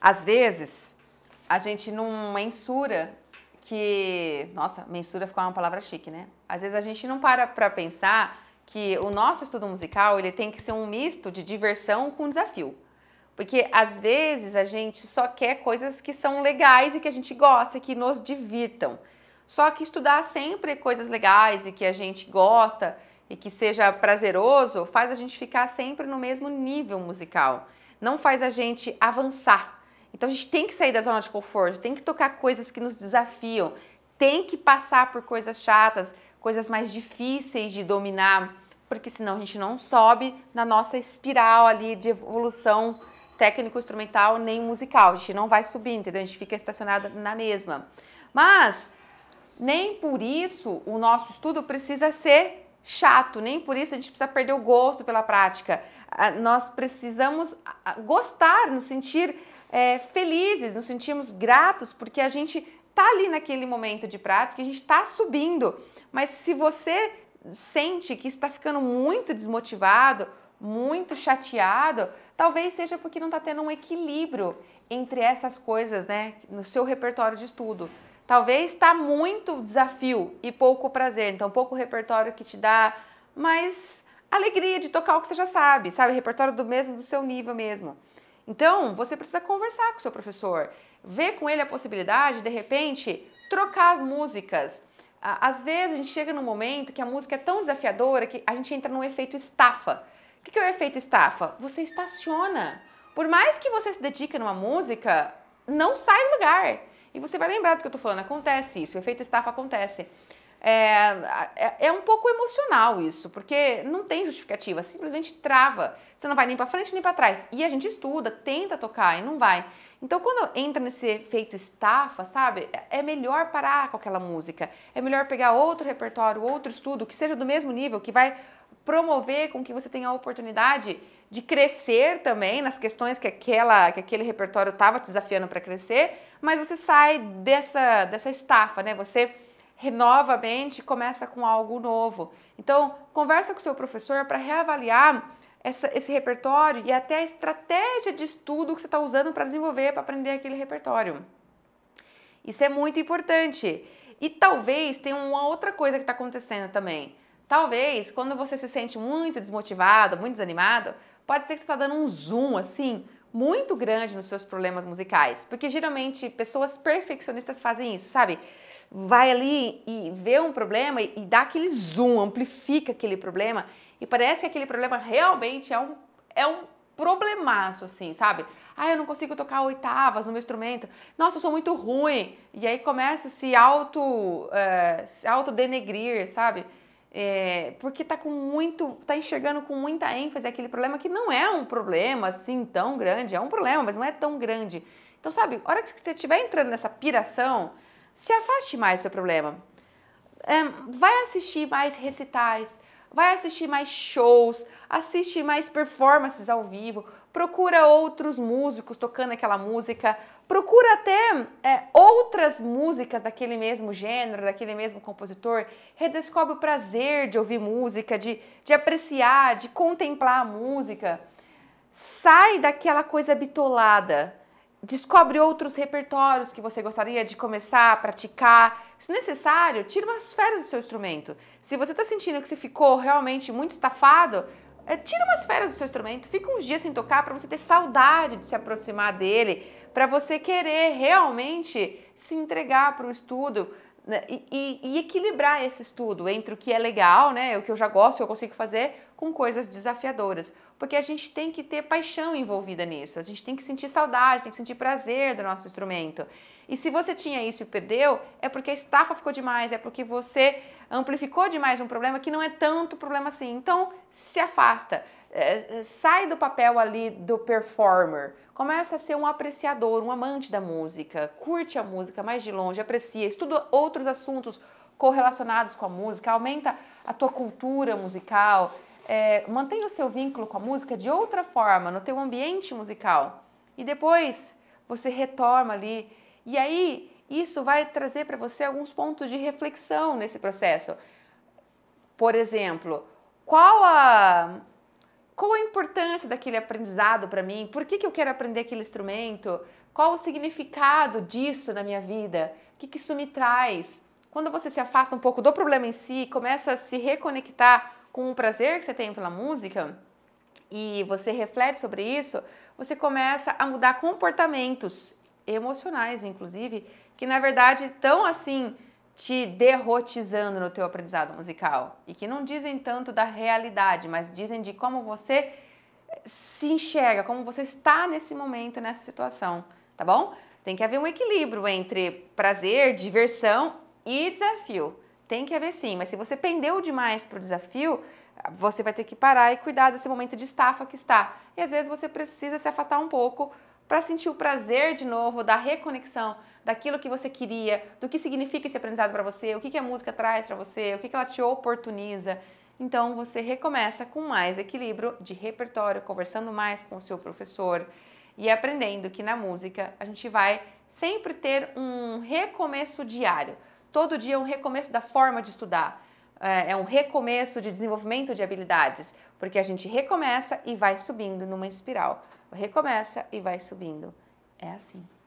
Às vezes, a gente não mensura que. Nossa, mensura ficou uma palavra chique, né? Às vezes a gente não para pra pensar que o nosso estudo musical ele tem que ser um misto de diversão com desafio. Porque às vezes a gente só quer coisas que são legais e que a gente gosta, que nos divirtam. Só que estudar sempre coisas legais e que a gente gosta e que seja prazeroso faz a gente ficar sempre no mesmo nível musical. Não faz a gente avançar então a gente tem que sair da zona de conforto, tem que tocar coisas que nos desafiam, tem que passar por coisas chatas, coisas mais difíceis de dominar, porque senão a gente não sobe na nossa espiral ali de evolução técnico-instrumental nem musical. A gente não vai subir, entendeu? A gente fica estacionada na mesma. Mas nem por isso o nosso estudo precisa ser chato, nem por isso a gente precisa perder o gosto pela prática. Ah, nós precisamos ah, gostar, nos sentir é, felizes, nos sentimos gratos porque a gente está ali naquele momento de prática, a gente está subindo. Mas se você sente que está ficando muito desmotivado, muito chateado, talvez seja porque não está tendo um equilíbrio entre essas coisas, né, no seu repertório de estudo. Talvez está muito desafio e pouco prazer, então pouco repertório que te dá mais alegria de tocar o que você já sabe, sabe, repertório do mesmo do seu nível mesmo. Então, você precisa conversar com o seu professor, ver com ele a possibilidade, de repente, trocar as músicas. Às vezes a gente chega num momento que a música é tão desafiadora que a gente entra num efeito estafa. O que é o efeito estafa? Você estaciona. Por mais que você se dedique numa música, não sai do lugar. E você vai lembrar do que eu estou falando, acontece isso, o efeito estafa acontece. É, é, é, um pouco emocional isso, porque não tem justificativa, simplesmente trava. Você não vai nem para frente nem para trás. E a gente estuda, tenta tocar e não vai. Então, quando entra nesse efeito estafa, sabe, é melhor parar com aquela música. É melhor pegar outro repertório, outro estudo, que seja do mesmo nível, que vai promover com que você tenha a oportunidade de crescer também nas questões que, aquela, que aquele repertório estava te desafiando para crescer, mas você sai dessa, dessa estafa, né? Você renova a mente e começa com algo novo. Então, conversa com o seu professor para reavaliar essa, esse repertório e até a estratégia de estudo que você está usando para desenvolver, para aprender aquele repertório. Isso é muito importante. E talvez tenha uma outra coisa que está acontecendo também. Talvez, quando você se sente muito desmotivado, muito desanimado, pode ser que você está dando um zoom assim muito grande nos seus problemas musicais, porque geralmente pessoas perfeccionistas fazem isso, sabe? vai ali e vê um problema e, dá aquele zoom, amplifica aquele problema e parece que aquele problema realmente é um, é um problemaço, assim, sabe? Ah, eu não consigo tocar oitavas no meu instrumento. Nossa, eu sou muito ruim. E aí começa a se auto, uh, se autodenegrir, sabe? É, porque tá com muito, tá enxergando com muita ênfase aquele problema que não é um problema assim tão grande, é um problema, mas não é tão grande. Então, sabe, a hora que você estiver entrando nessa piração, se afaste mais do seu problema. É, vai assistir mais recitais, vai assistir mais shows, assiste mais performances ao vivo, procura outros músicos tocando aquela música, procura até é, outras músicas daquele mesmo gênero, daquele mesmo compositor, redescobre o prazer de ouvir música, de, de apreciar, de contemplar a música. Sai daquela coisa bitolada, descobre outros repertórios que você gostaria de começar a praticar. Se necessário, tira umas férias do seu instrumento. Se você está sentindo que você ficou realmente muito estafado, é, tira umas férias do seu instrumento, fica uns dias sem tocar para você ter saudade de se aproximar dele, para você querer realmente se entregar para o estudo. Né, e, e, e, equilibrar esse estudo entre o que é legal, né, o que eu já gosto, o que eu consigo fazer, com coisas desafiadoras, porque a gente tem que ter paixão envolvida nisso, a gente tem que sentir saudade, tem que sentir prazer do nosso instrumento. E se você tinha isso e perdeu, é porque a estafa ficou demais, é porque você amplificou demais um problema que não é tanto problema assim. Então, se afasta, é, é sai do papel ali do performer, começa a ser um apreciador, um amante da música, curte a música mais de longe, aprecia, estuda outros assuntos correlacionados com a música, aumenta a tua cultura musical, é, mantenha o seu vínculo com a música de outra forma, no teu ambiente musical. E depois você retorna ali. E aí isso vai trazer para você alguns pontos de reflexão nesse processo. Por exemplo, qual a, qual a importância daquele aprendizado para mim? Por que, que eu quero aprender aquele instrumento? Qual o significado disso na minha vida? O que, que isso me traz? Quando você se afasta um pouco do problema em si, começa a se reconectar com o prazer que você tem pela música e você reflete sobre isso, você começa a mudar comportamentos emocionais, inclusive, que na verdade estão assim te derrotizando no teu aprendizado musical e que não dizem tanto da realidade, mas dizem de como você se enxerga, como você está nesse momento, nessa situação, tá bom? Tem que haver um equilíbrio entre prazer, diversão e desafio. Tem que haver sim, mas se você pendeu demais para o desafio, você vai ter que parar e cuidar desse momento de estafa que está. E às vezes você precisa se afastar um pouco para sentir o prazer de novo da reconexão daquilo que você queria, do que significa esse aprendizado para você, o que, que a música traz para você, o que, que ela te oportuniza. Então você recomeça com mais equilíbrio de repertório, conversando mais com o seu professor e aprendendo que na música a gente vai sempre ter um recomeço diário. Todo dia é um recomeço da forma de estudar, é, é um recomeço de desenvolvimento de habilidades, porque a gente recomeça e vai subindo numa espiral. Recomeça e vai subindo. É assim.